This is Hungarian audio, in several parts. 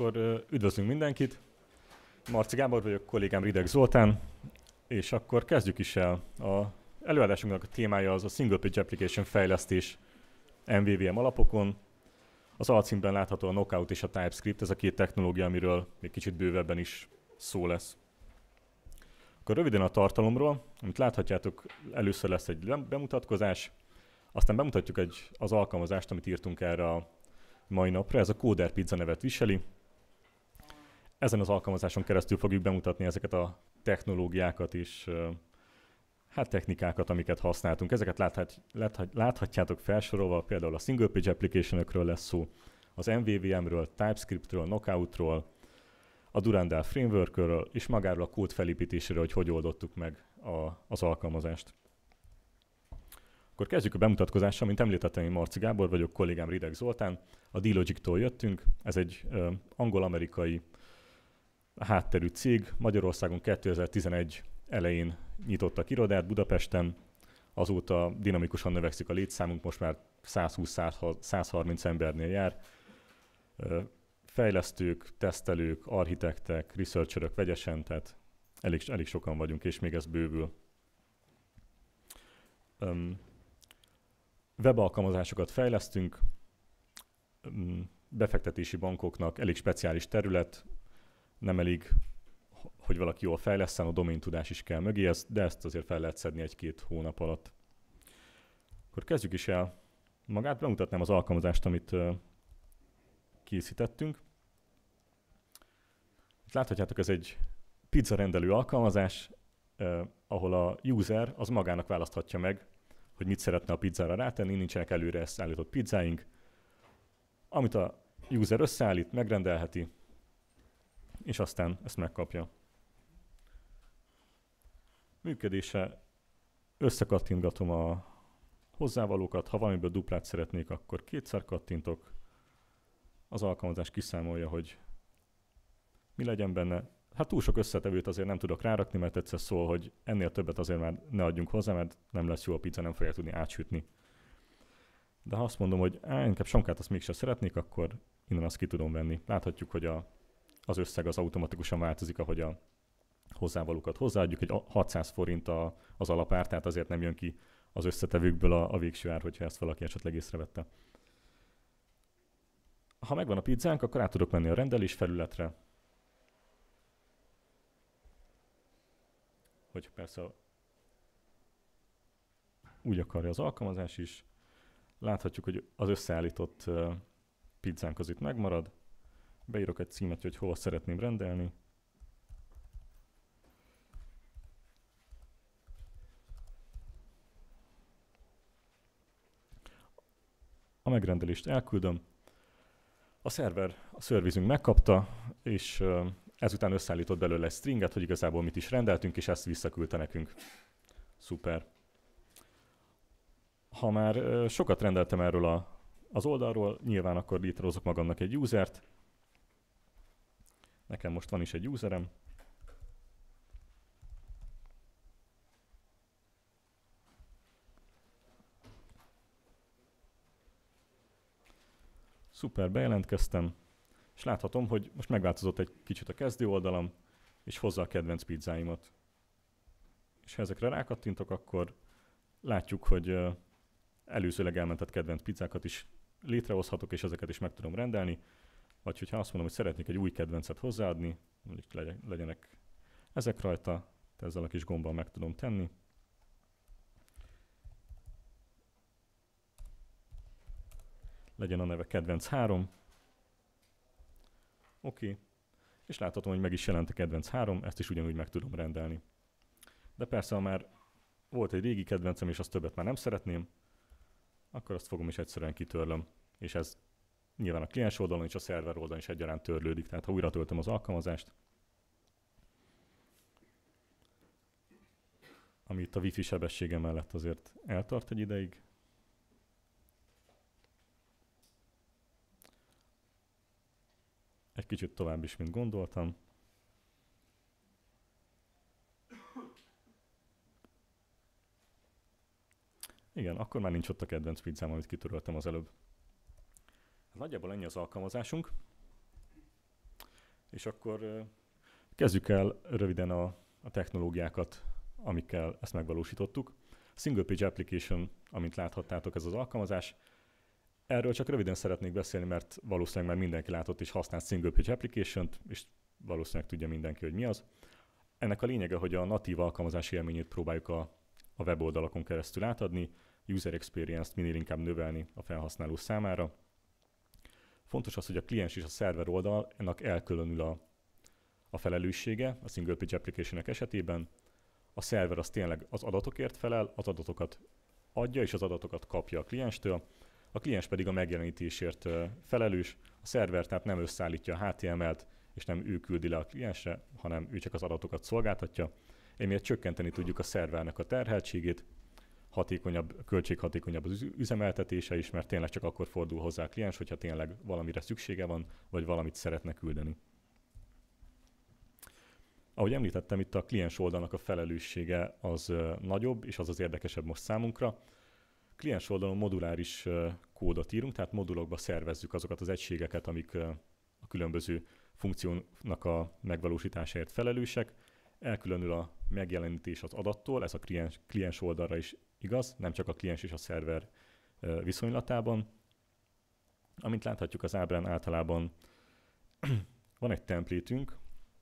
akkor üdvözlünk mindenkit. Marci Gábor vagyok, kollégám Rideg Zoltán, és akkor kezdjük is el. A előadásunknak a témája az a Single Page Application fejlesztés MVVM alapokon. Az alcímben látható a Knockout és a TypeScript, ez a két technológia, amiről még kicsit bővebben is szó lesz. Akkor röviden a tartalomról, amit láthatjátok, először lesz egy bemutatkozás, aztán bemutatjuk egy, az alkalmazást, amit írtunk erre a mai napra. Ez a Coder Pizza nevet viseli, ezen az alkalmazáson keresztül fogjuk bemutatni ezeket a technológiákat is, hát technikákat, amiket használtunk. Ezeket láthat, láthat, láthatjátok felsorolva, például a single page application lesz szó, az MVVM-ről, TypeScript-ről, Knockout-ról, a Durandal framework és magáról a kód felépítéséről, hogy hogy oldottuk meg a, az alkalmazást. Akkor kezdjük a bemutatkozással, mint említettem, én Marci Gábor vagyok, kollégám Rideg Zoltán, a D-Logic-tól jöttünk, ez egy angol-amerikai a hátterű cég. Magyarországon 2011 elején nyitottak irodát Budapesten, azóta dinamikusan növekszik a létszámunk, most már 120-130 embernél jár. Fejlesztők, tesztelők, architektek, researcherök vegyesen, tehát elég, elég sokan vagyunk, és még ez bővül. webalkalmazásokat fejlesztünk, befektetési bankoknak elég speciális terület, nem elég, hogy valaki jól fejleszten, a domain tudás is kell mögé, de ezt azért fel lehet szedni egy-két hónap alatt. Akkor kezdjük is el. Magát bemutatnám az alkalmazást, amit készítettünk. Itt láthatjátok, ez egy pizza rendelő alkalmazás, eh, ahol a user az magának választhatja meg, hogy mit szeretne a pizzára rátenni, nincsenek előre ezt állított pizzáink. Amit a user összeállít, megrendelheti, és aztán ezt megkapja. Működése összekattintgatom a hozzávalókat, ha valamiből duplát szeretnék, akkor kétszer kattintok, az alkalmazás kiszámolja, hogy mi legyen benne. Hát túl sok összetevőt azért nem tudok rárakni, mert egyszer szól, hogy ennél többet azért már ne adjunk hozzá, mert nem lesz jó a pizza, nem fogja tudni átsütni. De ha azt mondom, hogy á, inkább sonkát azt mégsem szeretnék, akkor innen azt ki tudom venni. Láthatjuk, hogy a az összeg az automatikusan változik, ahogy a hozzávalókat hozzáadjuk, egy 600 forint a, az alapár, tehát azért nem jön ki az összetevőkből a, a végső ár, hogyha ezt valaki esetleg észrevette. Ha megvan a pizzánk, akkor át tudok menni a rendelés felületre, hogy persze úgy akarja az alkalmazás is. Láthatjuk, hogy az összeállított pizzánk az itt megmarad, beírok egy címet, hogy hova szeretném rendelni. A megrendelést elküldöm. A szerver, a szervizünk megkapta, és ezután összeállított belőle egy stringet, hogy igazából mit is rendeltünk, és ezt visszaküldte nekünk. Szuper. Ha már sokat rendeltem erről a, az oldalról, nyilván akkor létrehozok magamnak egy usert, Nekem most van is egy userem. Szuper, bejelentkeztem, és láthatom, hogy most megváltozott egy kicsit a kezdő oldalam, és hozza a kedvenc pizzáimat. És ha ezekre rákattintok, akkor látjuk, hogy előzőleg elmentett kedvenc pizzákat is létrehozhatok, és ezeket is meg tudom rendelni vagy hogyha azt mondom, hogy szeretnék egy új kedvencet hozzáadni, mondjuk legyenek ezek rajta, ezzel a kis gombbal meg tudom tenni. Legyen a neve kedvenc 3. Oké. Okay. És láthatom, hogy meg is jelent a kedvenc 3, ezt is ugyanúgy meg tudom rendelni. De persze, ha már volt egy régi kedvencem, és azt többet már nem szeretném, akkor azt fogom és egyszerűen kitörlöm. És ez nyilván a kliens oldalon és a szerver oldalon is egyaránt törlődik, tehát ha újra töltöm az alkalmazást, ami itt a wifi sebessége mellett azért eltart egy ideig. Egy kicsit tovább is, mint gondoltam. Igen, akkor már nincs ott a kedvenc pizzám, amit kitöröltem az előbb nagyjából ennyi az alkalmazásunk. És akkor kezdjük el röviden a, a technológiákat, amikkel ezt megvalósítottuk. Single Page Application, amint láthattátok, ez az alkalmazás. Erről csak röviden szeretnék beszélni, mert valószínűleg már mindenki látott és használt Single Page Application-t, és valószínűleg tudja mindenki, hogy mi az. Ennek a lényege, hogy a natív alkalmazás élményét próbáljuk a, a weboldalakon keresztül átadni, user experience-t minél inkább növelni a felhasználó számára, Fontos az, hogy a kliens és a szerver ennek elkülönül a, a felelőssége a single page application esetében. A szerver az tényleg az adatokért felel, az adatokat adja és az adatokat kapja a klienstől, a kliens pedig a megjelenítésért felelős, a szerver tehát nem összeállítja a HTML-t, és nem ő küldi le a kliensre, hanem ő csak az adatokat szolgáltatja, emiatt csökkenteni tudjuk a szervernek a terheltségét, hatékonyabb, költséghatékonyabb az üzemeltetése is, mert tényleg csak akkor fordul hozzá a kliens, hogyha tényleg valamire szüksége van, vagy valamit szeretne küldeni. Ahogy említettem, itt a kliens oldalnak a felelőssége az nagyobb, és az az érdekesebb most számunkra. Kliens oldalon moduláris kódot írunk, tehát modulokba szervezzük azokat az egységeket, amik a különböző funkciónak a megvalósításáért felelősek. Elkülönül a megjelenítés az adattól, ez a kliens, kliens oldalra is igaz, nem csak a kliens és a szerver viszonylatában. Amint láthatjuk az ábrán általában van egy templétünk,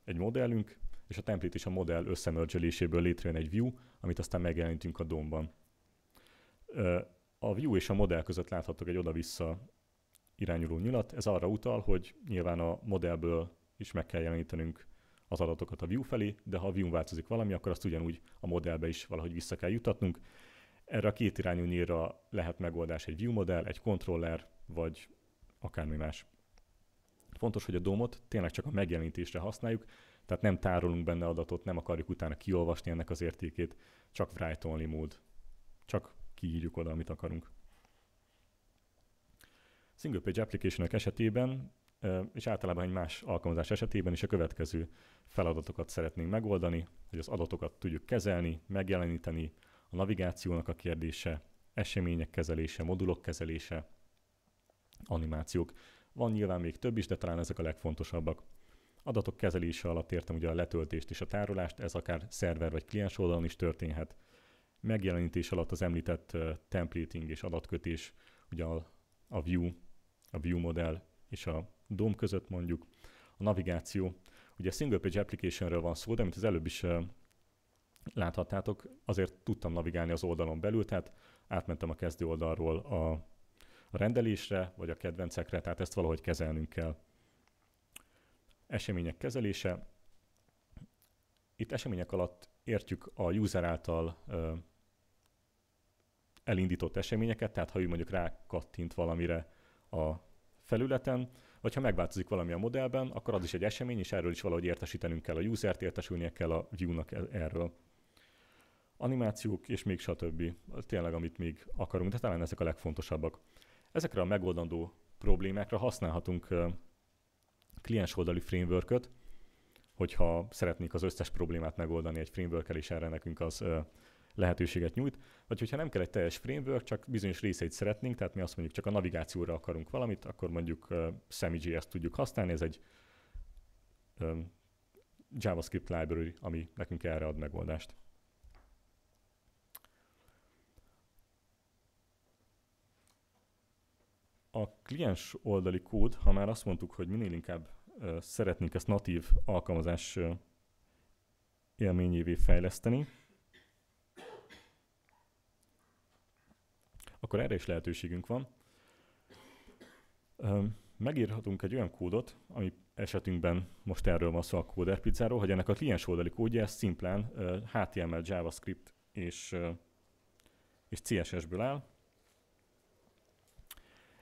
egy modellünk, és a templét és a modell összemörzseléséből létrejön egy view, amit aztán megjelenítünk a domban. A view és a modell között láthatok egy oda-vissza irányuló nyilat. Ez arra utal, hogy nyilván a modellből is meg kell jelenítenünk az adatokat a view felé, de ha a view változik valami, akkor azt ugyanúgy a modellbe is valahogy vissza kell jutatnunk, erre a két irányú nyírra lehet megoldás egy view modell, egy controller, vagy akármi más. Fontos, hogy a domot tényleg csak a megjelenítésre használjuk, tehát nem tárolunk benne adatot, nem akarjuk utána kiolvasni ennek az értékét, csak write-only mód. Csak kiírjuk oda, amit akarunk. Single page application esetében, és általában egy más alkalmazás esetében is a következő feladatokat szeretnénk megoldani, hogy az adatokat tudjuk kezelni, megjeleníteni, a navigációnak a kérdése, események kezelése, modulok kezelése, animációk. Van nyilván még több is, de talán ezek a legfontosabbak. Adatok kezelése alatt értem ugye a letöltést és a tárolást, ez akár szerver vagy kliens oldalon is történhet. Megjelenítés alatt az említett uh, templating és adatkötés, ugye a, a view, a view modell és a DOM között mondjuk. A navigáció, ugye a single page applicationről van szó, de mint az előbb is uh, láthattátok, azért tudtam navigálni az oldalon belül, tehát átmentem a kezdő oldalról a rendelésre, vagy a kedvencekre, tehát ezt valahogy kezelnünk kell. Események kezelése. Itt események alatt értjük a user által ö, elindított eseményeket, tehát ha ő mondjuk rákattint valamire a felületen, vagy ha megváltozik valami a modellben, akkor az is egy esemény, és erről is valahogy értesítenünk kell a user-t, értesülnie kell a view-nak erről animációk, és még stb. Tényleg, amit még akarunk, de talán ezek a legfontosabbak. Ezekre a megoldandó problémákra használhatunk kliens oldali frameworköt, hogyha szeretnék az összes problémát megoldani egy framework és erre nekünk az lehetőséget nyújt, vagy hogyha nem kell egy teljes framework, csak bizonyos részeit szeretnénk, tehát mi azt mondjuk csak a navigációra akarunk valamit, akkor mondjuk uh, semijs tudjuk használni, ez egy um, JavaScript library, ami nekünk erre ad megoldást. a kliens oldali kód, ha már azt mondtuk, hogy minél inkább szeretnénk ezt natív alkalmazás élményévé fejleszteni, akkor erre is lehetőségünk van. Megírhatunk egy olyan kódot, ami esetünkben most erről van szó a Coder Pizzáról, hogy ennek a kliens oldali kódja ez szimplán HTML, JavaScript és, és CSS-ből áll,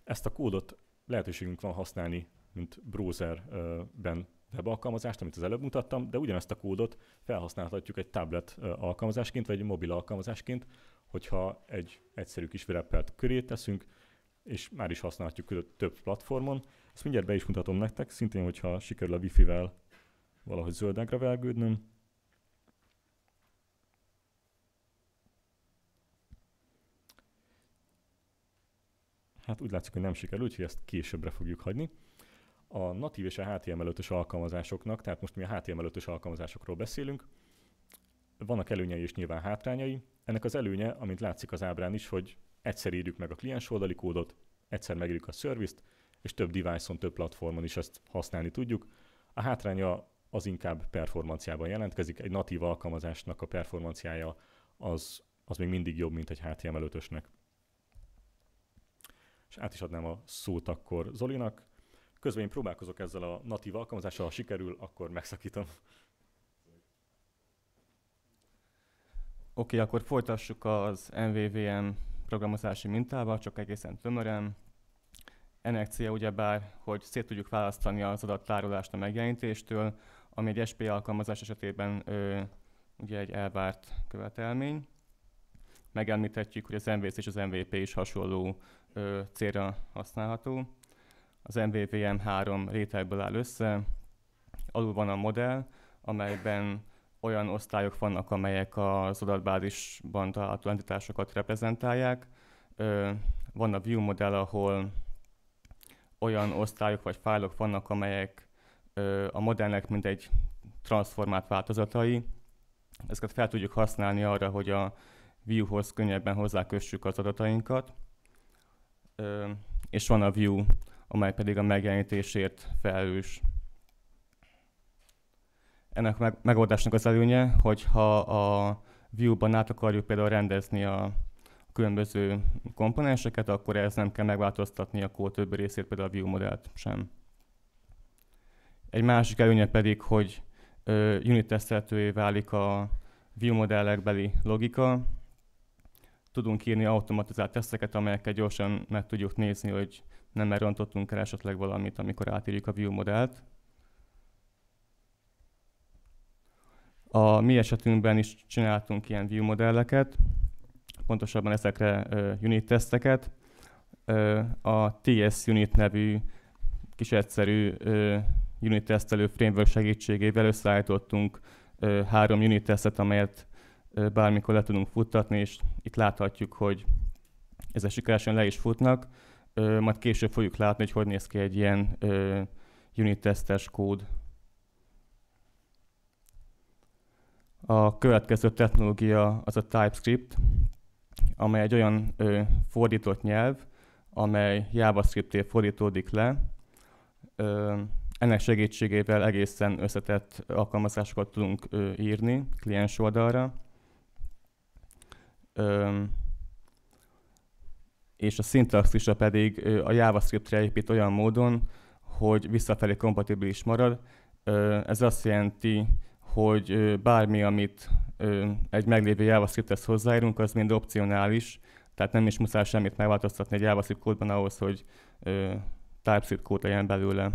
ezt a kódot lehetőségünk van használni, mint browserben web alkalmazást, amit az előbb mutattam, de ugyanezt a kódot felhasználhatjuk egy tablet alkalmazásként, vagy egy mobil alkalmazásként, hogyha egy egyszerű kis wrappert köré teszünk, és már is használhatjuk több platformon. Ezt mindjárt be is mutatom nektek, szintén, hogyha sikerül a Wi-Fi-vel valahogy zöldágra vergődnöm, Hát úgy látszik, hogy nem sikerült, úgyhogy ezt későbbre fogjuk hagyni. A natív és a html 5 alkalmazásoknak, tehát most mi a html 5 alkalmazásokról beszélünk, vannak előnyei és nyilván hátrányai. Ennek az előnye, amit látszik az ábrán is, hogy egyszer írjuk meg a kliens oldali kódot, egyszer megírjuk a szervizt, és több device-on, több platformon is ezt használni tudjuk. A hátránya az inkább performanciában jelentkezik. Egy natív alkalmazásnak a performanciája az, az még mindig jobb, mint egy HTML5-ösnek és át is adnám a szót akkor Zolinak. Közben én próbálkozok ezzel a natív alkalmazással, ha sikerül, akkor megszakítom. Oké, okay, akkor folytassuk az MVVM programozási mintával, csak egészen tömören. Ennek célja ugyebár, hogy szét tudjuk választani az adattárolást a megjelenítéstől, ami egy SP alkalmazás esetében ö, ugye egy elvárt követelmény. Megemlítetjük, hogy az MVC és az MVP is hasonló ö, célra használható. Az MVVM három rétegből áll össze, alul van a modell, amelyben olyan osztályok vannak, amelyek az adatbázisban található entitásokat reprezentálják. Ö, van a view modell, ahol olyan osztályok vagy fájlok vannak, amelyek ö, a modellnek mindegy transformált változatai. Ezeket fel tudjuk használni arra, hogy a viewhoz könnyebben hozzákössük az adatainkat és van a View, amely pedig a megjelenítésért felelős. Ennek a megoldásnak az előnye, hogyha a View-ban át akarjuk például rendezni a különböző komponenseket, akkor ez nem kell megváltoztatni a kód többi részét, például a View modellt sem. Egy másik előnye pedig, hogy unit testeltővé válik a view modellekbeli logika, tudunk írni automatizált teszteket, amelyekkel gyorsan meg tudjuk nézni, hogy nem elrontottunk el esetleg valamit, amikor átírjuk a view modellt. A mi esetünkben is csináltunk ilyen view modelleket, pontosabban ezekre unit teszteket. a TS unit nevű kis egyszerű unit tesztelő framework segítségével összeállítottunk három unit tesztet, amelyet bármikor le tudunk futtatni, és itt láthatjuk, hogy ezek sikeresen le is futnak, majd később fogjuk látni, hogy hogy néz ki egy ilyen unit tesztes kód. A következő technológia az a TypeScript, amely egy olyan ö, fordított nyelv, amely javascript fordítódik le. Ö, ennek segítségével egészen összetett alkalmazásokat tudunk ö, írni kliens oldalra. Öm, és a szintaxisa pedig a JavaScript-re épít olyan módon, hogy visszafelé kompatibilis marad. Ez azt jelenti, hogy bármi, amit egy meglévő JavaScript-hez hozzáírunk, az mind opcionális, tehát nem is muszáj semmit megváltoztatni egy JavaScript kódban ahhoz, hogy TypeScript kód legyen belőle.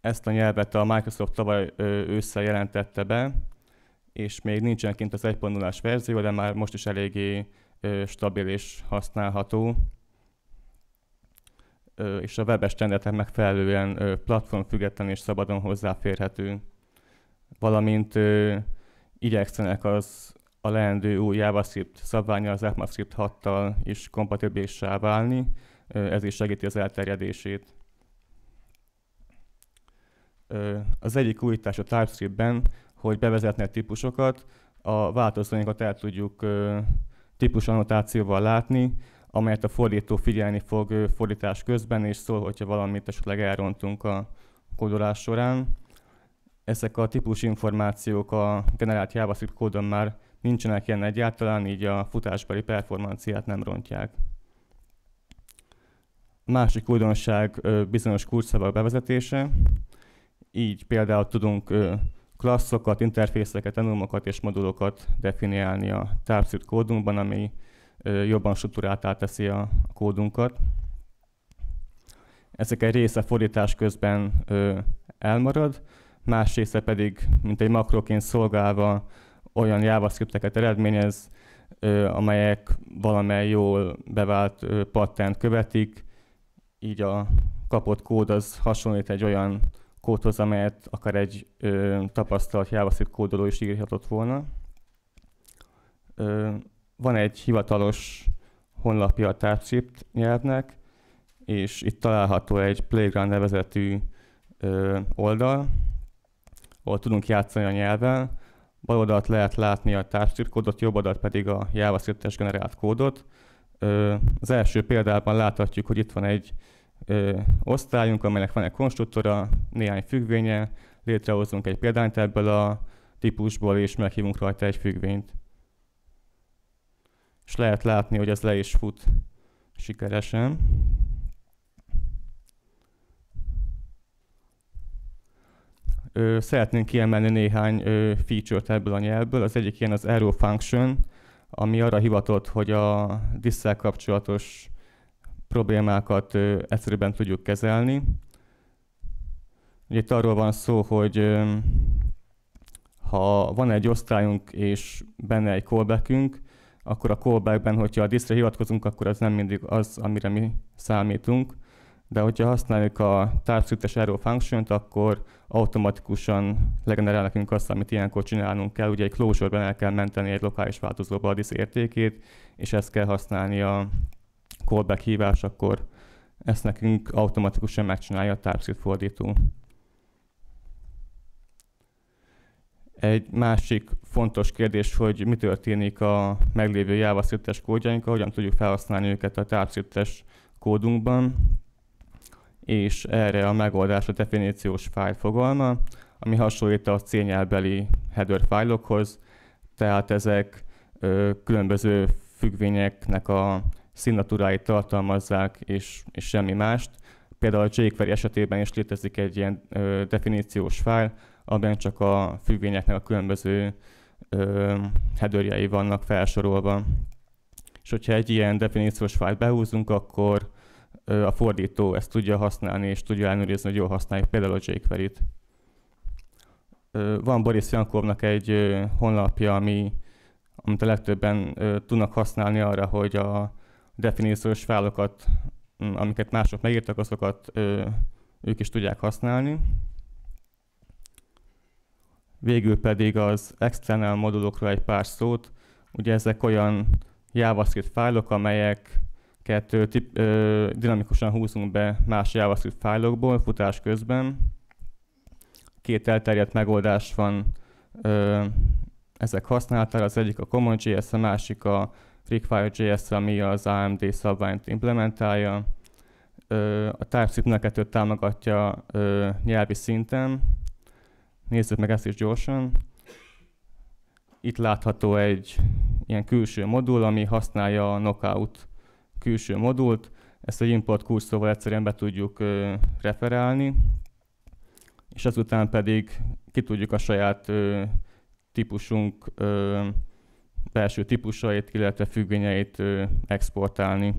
Ezt a nyelvet a Microsoft tavaly ősszel jelentette be, és még nincsen kint az 1.0-as verzió, de már most is eléggé stabil és használható. és a webes rendetek megfelelően platform független és szabadon hozzáférhető. Valamint igyekszenek az a leendő új JavaScript szabványa az ECMAScript 6-tal is kompatibilissá válni, ez is segíti az elterjedését. Az egyik újítás a TypeScript-ben hogy bevezetnek típusokat, a változóinkat el tudjuk típusanotációval látni, amelyet a fordító figyelni fog fordítás közben, és szól, hogyha valamit esetleg elrontunk a kódolás során. Ezek a típus információk a generált JavaScript kódon már nincsenek ilyen egyáltalán, így a futásbeli performanciát nem rontják. A másik újdonság bizonyos kurszavak bevezetése, így például tudunk klasszokat, interfészeket, enumokat és modulokat definiálni a TypeScript kódunkban, ami jobban struktúráltá teszi a kódunkat. Ezek egy része fordítás közben elmarad, más része pedig, mint egy makroként szolgálva olyan JavaScripteket eredményez, amelyek valamely jól bevált patent követik, így a kapott kód az hasonlít egy olyan kódhoz, amelyet akár egy ö, tapasztalt JavaScript kódoló is írhatott volna. Ö, van egy hivatalos honlapja a TypeScript nyelvnek, és itt található egy Playground nevezetű ö, oldal, ahol tudunk játszani a nyelven. Bal oldalt lehet látni a TypeScript kódot, jobb oldalt pedig a JavaScript-es generált kódot. Ö, az első példában láthatjuk, hogy itt van egy ö, osztályunk, amelynek van egy konstruktora, néhány függvénye, létrehozunk egy példányt ebből a típusból, és meghívunk rajta egy függvényt. És lehet látni, hogy ez le is fut sikeresen. Ö, szeretnénk kiemelni néhány ö, feature-t ebből a nyelvből. Az egyik ilyen az arrow function, ami arra hivatott, hogy a visszakapcsolatos kapcsolatos problémákat egyszerűbben tudjuk kezelni. Itt arról van szó, hogy ha van egy osztályunk és benne egy callbackünk, akkor a callbackben, hogyha a diszre hivatkozunk, akkor az nem mindig az, amire mi számítunk, de hogyha használjuk a társítés arrow function akkor automatikusan legenerál nekünk azt, amit ilyenkor csinálnunk kell. Ugye egy closure-ben el kell menteni egy lokális változóba a disz értékét, és ezt kell használni a callback hívás, akkor ezt nekünk automatikusan megcsinálja a TypeScript fordító. Egy másik fontos kérdés, hogy mi történik a meglévő JavaScript-es kódjainkkal, hogyan tudjuk felhasználni őket a TypeScript-es kódunkban, és erre a megoldás a definíciós fájl fogalma, ami hasonlít a cényelbeli header fájlokhoz, tehát ezek ö, különböző függvényeknek a szignatúráit tartalmazzák, és, és semmi mást. Például a jQuery esetében is létezik egy ilyen ö, definíciós fájl, amiben csak a függvényeknek a különböző ö, headerjei vannak felsorolva. És hogyha egy ilyen definíciós fájlt behúzunk, akkor ö, a fordító ezt tudja használni, és tudja ellenőrizni, hogy jól használjuk például a jQuery-t. Van Boris Jankovnak egy honlapja, ami, amit a legtöbben ö, tudnak használni arra, hogy a definíciós fájlokat, mm, amiket mások megírtak, azokat ö, ők is tudják használni. Végül pedig az external modulokról egy pár szót. Ugye ezek olyan JavaScript fájlok, amelyeket ö, tip, ö, dinamikusan húzunk be más JavaScript fájlokból futás közben. Két elterjedt megoldás van ö, ezek használatára, az egyik a CommonJS, a másik a require.js, ami az AMD szabványt implementálja. A TypeScript neketőt támogatja nyelvi szinten. Nézzük meg ezt is gyorsan. Itt látható egy ilyen külső modul, ami használja a Knockout külső modult. Ezt egy import kurszóval egyszerűen be tudjuk ö, referálni, és ezután pedig ki tudjuk a saját ö, típusunk ö, belső típusait, illetve függvényeit exportálni.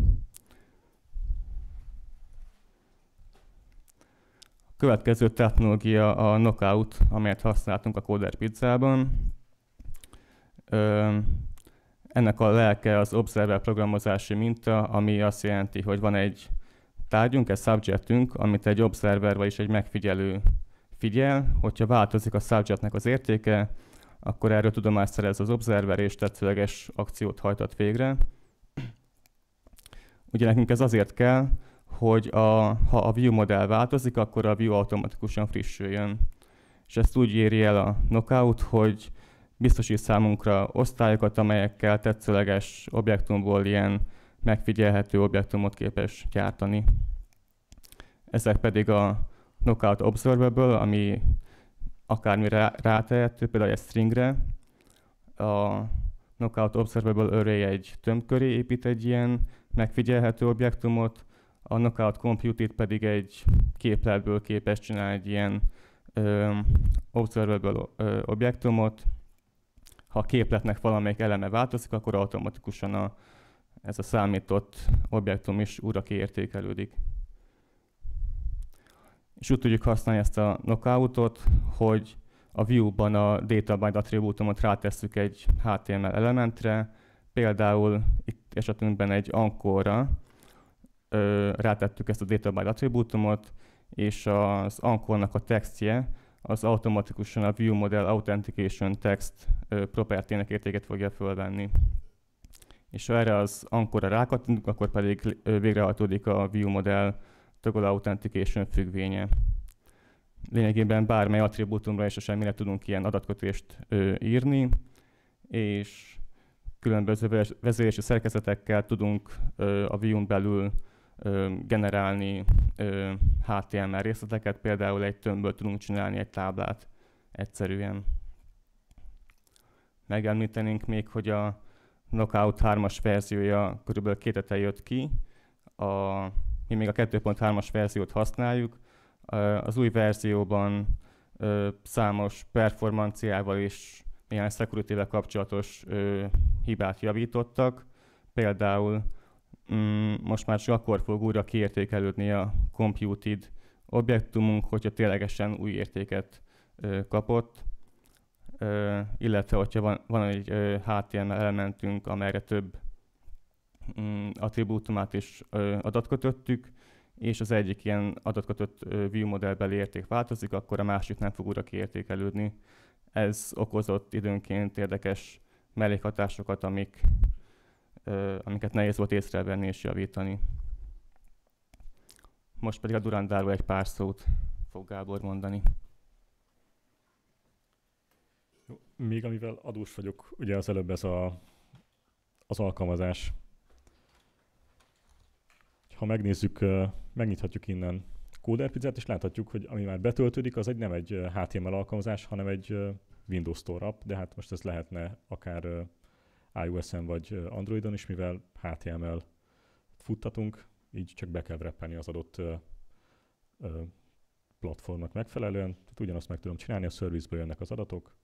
A következő technológia a Knockout, amelyet használtunk a Coder Pizzában. Ennek a lelke az Observer programozási minta, ami azt jelenti, hogy van egy tárgyunk, egy subjectünk, amit egy observer, vagyis egy megfigyelő figyel, hogyha változik a subjectnek az értéke, akkor erről tudomást szerez az Observer, és tetszőleges akciót hajtat végre. Ugye nekünk ez azért kell, hogy a, ha a view modell változik, akkor a view automatikusan frissüljön. És ezt úgy éri el a knockout, hogy biztosít számunkra osztályokat, amelyekkel tetszőleges objektumból ilyen megfigyelhető objektumot képes gyártani. Ezek pedig a Knockout Observable, ami akármire rátehető, például egy stringre. A Knockout Observable Array egy tömbköré köré épít egy ilyen megfigyelhető objektumot, a Knockout compute pedig egy képletből képes csinál egy ilyen ö, observable ö, objektumot. Ha a képletnek valamelyik eleme változik, akkor automatikusan a, ez a számított objektum is újra kiértékelődik és úgy tudjuk használni ezt a knockoutot, hogy a view-ban a databind attribútumot rátesszük egy HTML elementre, például itt esetünkben egy ankorra rátettük ezt a databind attribútumot, és az ankornak a textje az automatikusan a view model authentication text propertének értéket fogja fölvenni. És ha erre az ankorra rákattintunk, akkor pedig végrehajtódik a view model toggle authentication függvénye. Lényegében bármely attribútumra és a semmire tudunk ilyen adatkötést ö, írni, és különböző vezérési szerkezetekkel tudunk ö, a Vue-n belül ö, generálni ö, HTML részleteket, például egy tömbből tudunk csinálni egy táblát egyszerűen. Megemlítenénk még, hogy a Knockout 3-as verziója körülbelül két jött ki, a mi még a 2.3-as verziót használjuk. Az új verzióban számos performanciával és néhány security kapcsolatos hibát javítottak. Például mm, most már csak akkor fog újra kiértékelődni a computed objektumunk, hogyha ténylegesen új értéket kapott, illetve hogyha van, van egy HTML elementünk, amelyre több Mm, attribútumát is adatkötöttük, és az egyik ilyen adatkötött view modellbeli érték változik, akkor a másik nem fog újra kiértékelődni. Ez okozott időnként érdekes mellékhatásokat, amik, amiket nehéz volt észrevenni és javítani. Most pedig a Durandáról egy pár szót fog Gábor mondani. Még amivel adós vagyok, ugye az előbb ez a, az alkalmazás ha megnézzük, megnyithatjuk innen Coder Pizzát, és láthatjuk, hogy ami már betöltődik, az egy nem egy HTML alkalmazás, hanem egy Windows Store app, de hát most ez lehetne akár iOS-en vagy Androidon is, mivel HTML futtatunk, így csak be kell repelni az adott platformnak megfelelően. Tehát ugyanazt meg tudom csinálni, a szervizből jönnek az adatok,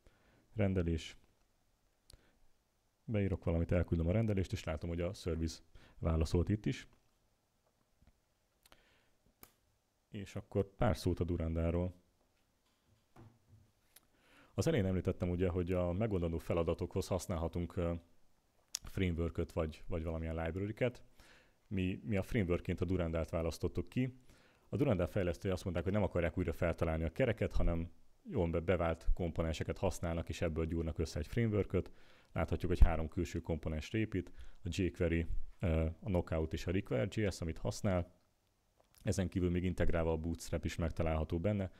rendelés, beírok valamit, elküldöm a rendelést, és látom, hogy a service válaszolt itt is. És akkor pár szót a Durandáról. Az elején említettem ugye, hogy a megoldandó feladatokhoz használhatunk framework vagy, vagy valamilyen library-ket. Mi, mi a frameworkként a Durandát választottuk ki. A Durandá fejlesztői azt mondták, hogy nem akarják újra feltalálni a kereket, hanem jól bevált komponenseket használnak, és ebből gyúrnak össze egy framework -öt. Láthatjuk, hogy három külső komponens épít, a jQuery, a Knockout és a Require.js, amit használ, ezen kívül még integrálva a Bootstrap is megtalálható benne,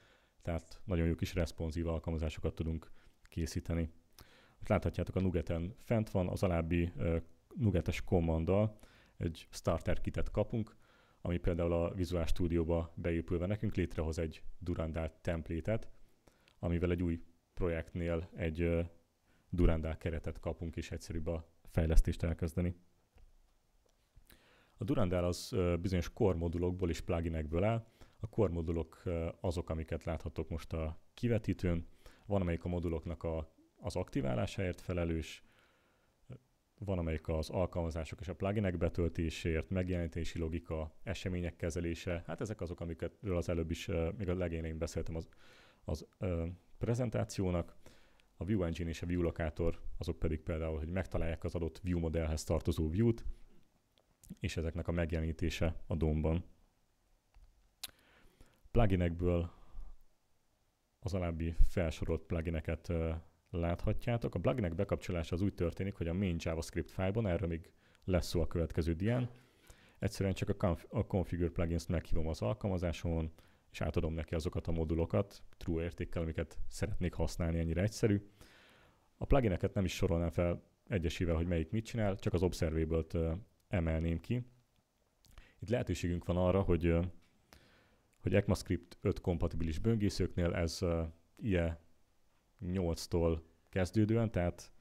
tehát nagyon jó kis responsív alkalmazásokat tudunk készíteni. Láthatjátok a Nugeten fent van, az alábbi uh, Nugetes kommanddal egy starter kitet kapunk, ami például a Visual Studio-ba beépülve nekünk létrehoz egy Durandal templétet, amivel egy új projektnél egy Durandal keretet kapunk, és egyszerűbb a fejlesztést elkezdeni. A Durandal az bizonyos kormodulokból és pluginekből áll. A kormodulok azok, amiket láthatok most a kivetítőn. Van, amelyik a moduloknak a, az aktiválásáért felelős, van, amelyik az alkalmazások és a pluginek betöltéséért, megjelenítési logika, események kezelése, hát ezek azok, amikről az előbb is, még a legényén beszéltem az, az ö, prezentációnak. A View Engine és a View Locator azok pedig például, hogy megtalálják az adott view modellhez tartozó view-t, és ezeknek a megjelenítése a domban. Pluginekből az alábbi felsorolt plugineket láthatjátok. A pluginek bekapcsolása az úgy történik, hogy a main JavaScript fájlban, erről még lesz szó a következő dián, egyszerűen csak a, conf- a configure plugins meghívom az alkalmazáson, és átadom neki azokat a modulokat true értékkel, amiket szeretnék használni, ennyire egyszerű. A plugineket nem is sorolnám fel egyesével, hogy melyik mit csinál, csak az observable emelném ki. Itt lehetőségünk van arra, hogy, hogy ECMAScript 5 kompatibilis böngészőknél ez IE 8-tól kezdődően, tehát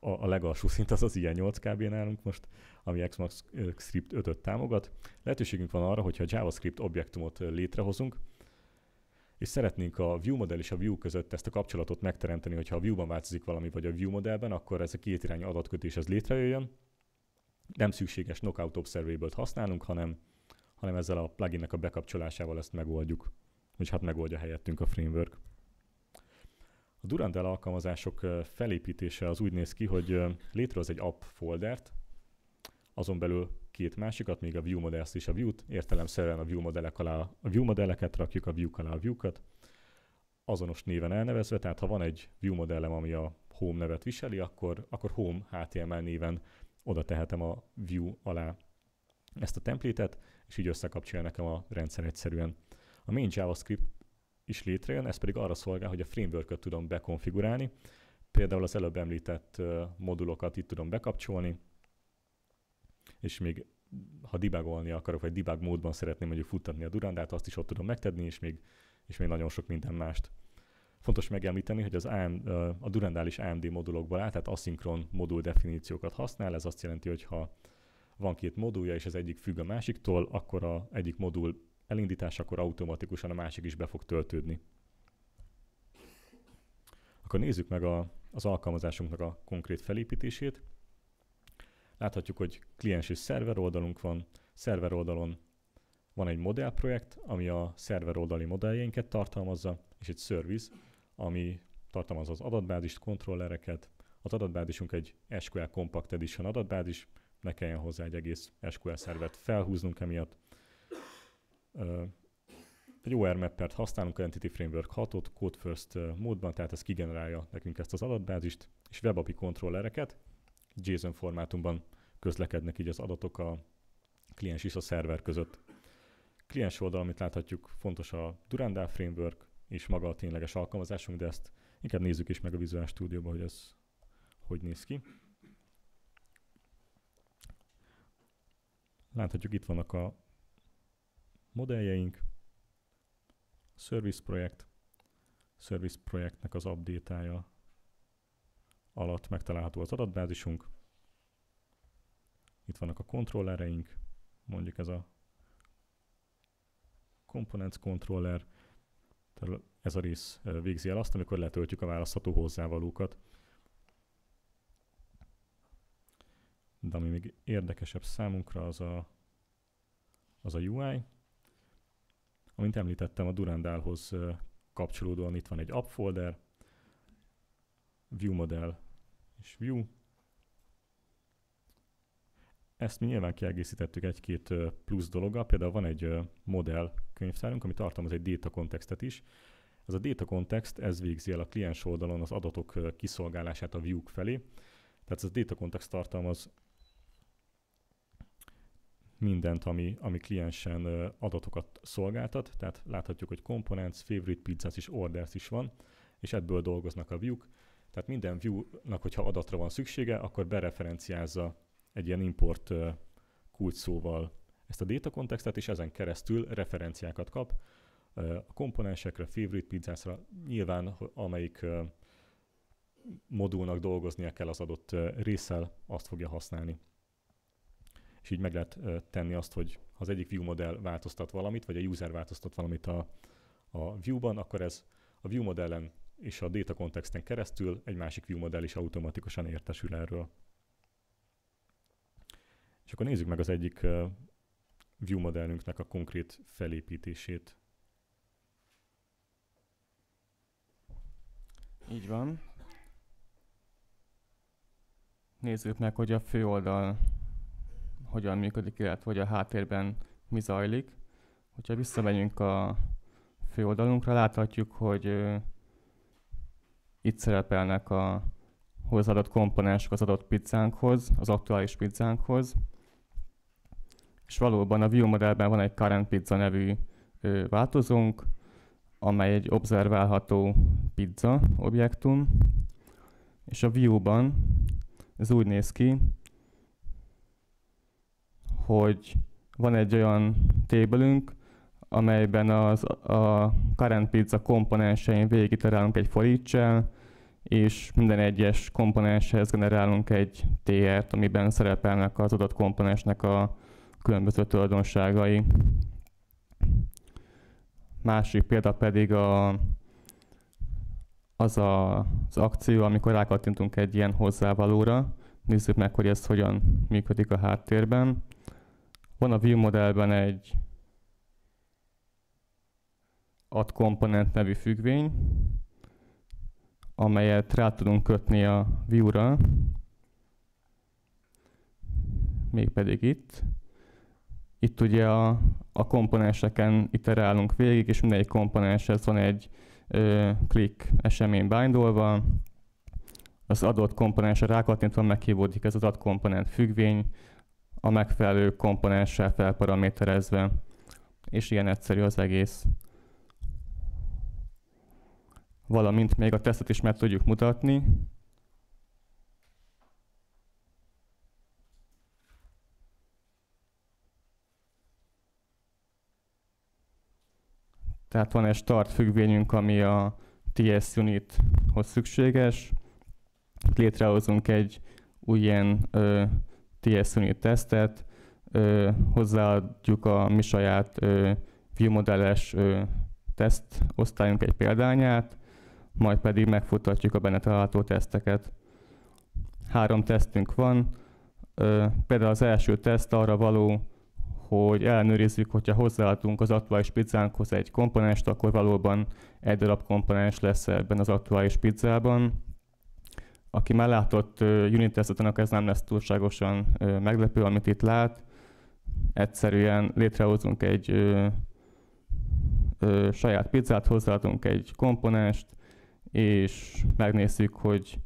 a, legalsó szint az az ilyen e 8 kb nálunk most, ami ECMAScript 5-öt támogat. Lehetőségünk van arra, hogyha JavaScript objektumot létrehozunk, és szeretnénk a view modell és a view között ezt a kapcsolatot megteremteni, hogyha a view-ban változik valami, vagy a view modellben, akkor ez a két irányú adatkötés az létrejöjjön nem szükséges Knockout Observable-t használnunk, hanem, hanem ezzel a pluginnek a bekapcsolásával ezt megoldjuk, hogy hát megoldja helyettünk a framework. A Durandel alkalmazások felépítése az úgy néz ki, hogy létrehoz egy app foldert, azon belül két másikat, még a view models és a view-t, értelemszerűen a view modellek alá a view modelleket rakjuk, a view alá a view-kat, azonos néven elnevezve, tehát ha van egy view modellem, ami a home nevet viseli, akkor, akkor home HTML néven oda tehetem a view alá ezt a templétet, és így összekapcsolja nekem a rendszer egyszerűen. A main JavaScript is létrejön, ez pedig arra szolgál, hogy a framework tudom bekonfigurálni, például az előbb említett modulokat itt tudom bekapcsolni, és még ha debugolni akarok, vagy debug módban szeretném mondjuk futtatni a durandát, azt is ott tudom megtenni, és még, és még nagyon sok minden mást. Fontos megemlíteni, hogy az AM, a durandális AMD modulokból áll, tehát aszinkron modul definíciókat használ, ez azt jelenti, hogy ha van két modulja, és az egyik függ a másiktól, akkor a egyik modul elindításakor automatikusan a másik is be fog töltődni. Akkor nézzük meg a, az alkalmazásunknak a konkrét felépítését. Láthatjuk, hogy kliens és szerver oldalunk van. Szerver oldalon van egy modellprojekt, ami a szerver oldali modelljeinket tartalmazza, és egy service, ami tartalmaz az adatbázist, kontrollereket. Az adatbázisunk egy SQL Compact Edition adatbázis, ne kelljen hozzá egy egész SQL szervet felhúznunk emiatt. Egy OR mappert használunk, Entity Framework 6-ot, Code First módban, tehát ez kigenerálja nekünk ezt az adatbázist, és webapi kontrollereket JSON formátumban közlekednek így az adatok a kliens és a szerver között. Kliens oldal, amit láthatjuk, fontos a Durandal Framework, is maga a tényleges alkalmazásunk, de ezt inkább nézzük is meg a Visual studio hogy ez hogy néz ki. Láthatjuk, itt vannak a modelljeink, service projekt, service projektnek az update alatt megtalálható az adatbázisunk. Itt vannak a kontrollereink, mondjuk ez a components controller, tehát ez a rész végzi el azt, amikor letöltjük a választható hozzávalókat. De ami még érdekesebb számunkra az a, az a UI. Amint említettem, a Durandálhoz kapcsolódóan itt van egy app folder, view model és view. Ezt mi nyilván kiegészítettük egy-két plusz dologgal, például van egy modell könyvtárunk, ami tartalmaz egy data kontextet is. Ez a data kontext, ez végzi el a kliens oldalon az adatok kiszolgálását a view felé. Tehát ez a data kontext tartalmaz mindent, ami, ami kliensen adatokat szolgáltat, tehát láthatjuk, hogy components, favorite pizzas és orders is van, és ebből dolgoznak a view-k. Tehát minden view-nak, hogyha adatra van szüksége, akkor bereferenciázza egy ilyen import kulcsszóval ezt a kontextet, és ezen keresztül referenciákat kap a komponensekre, favorite pizzászra, nyilván amelyik modulnak dolgoznia kell az adott résszel, azt fogja használni. És így meg lehet tenni azt, hogy ha az egyik view modell változtat valamit, vagy a user változtat valamit a, a view-ban, akkor ez a view modellen és a data kontexten keresztül egy másik view modell is automatikusan értesül erről. És akkor nézzük meg az egyik view modellünknek a konkrét felépítését. Így van. Nézzük meg, hogy a fő oldal hogyan működik, illetve hogy a háttérben mi zajlik. Hogyha visszamegyünk a fő oldalunkra, láthatjuk, hogy itt szerepelnek a hozzáadott komponensek az adott pizzánkhoz, az aktuális pizzánkhoz, és valóban a view modellben van egy current pizza nevű ö, változónk, amely egy observálható pizza objektum, és a view-ban ez úgy néz ki, hogy van egy olyan tébelünk, amelyben az, a current pizza komponensein végigiterálunk egy forítsel, és minden egyes komponenshez generálunk egy TR-t, amiben szerepelnek az adott komponensnek a különböző tulajdonságai. Másik példa pedig a, az a, az akció, amikor rákattintunk egy ilyen hozzávalóra, nézzük meg, hogy ez hogyan működik a háttérben. Van a view modellben egy ad komponent nevű függvény, amelyet rá tudunk kötni a view-ra, mégpedig itt. Itt ugye a, a komponenseken iterálunk végig, és mindegyik komponenshez van egy ö, klik esemény bindolva. Az adott komponensre rákattintva meghívódik ez az adott komponent függvény, a megfelelő komponenssel felparaméterezve. És ilyen egyszerű az egész. Valamint még a tesztet is meg tudjuk mutatni, Tehát van egy start függvényünk, ami a TS unithoz szükséges. Létrehozunk egy új ilyen ö, TS unit tesztet, ö, hozzáadjuk a mi saját ö, viewmodelles ö, teszt osztályunk egy példányát, majd pedig megfutatjuk a benne található teszteket. Három tesztünk van, ö, például az első teszt arra való, hogy ellenőrizzük, hogyha hozzáadunk az aktuális pizzánkhoz egy komponást, akkor valóban egy darab komponens lesz ebben az aktuális pizzában. Aki már látott unit ez nem lesz túlságosan meglepő, amit itt lát. Egyszerűen létrehozunk egy ö, ö, saját pizzát, hozzáadunk egy komponást, és megnézzük, hogy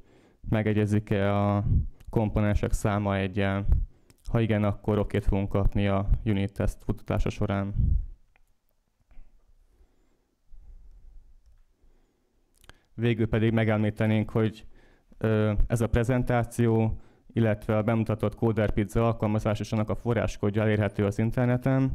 megegyezik-e a komponensek száma egyen. Ha igen, akkor okét fogunk kapni a unit test futtatása során. Végül pedig megemlítenénk, hogy ez a prezentáció, illetve a bemutatott Coder Pizza alkalmazás és annak a forráskodja elérhető az interneten.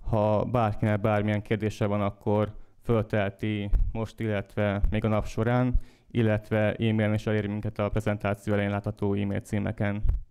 Ha bárkinek bármilyen kérdése van, akkor fölteheti most, illetve még a nap során, illetve e-mailen is elér minket a prezentáció elején látható e-mail címeken.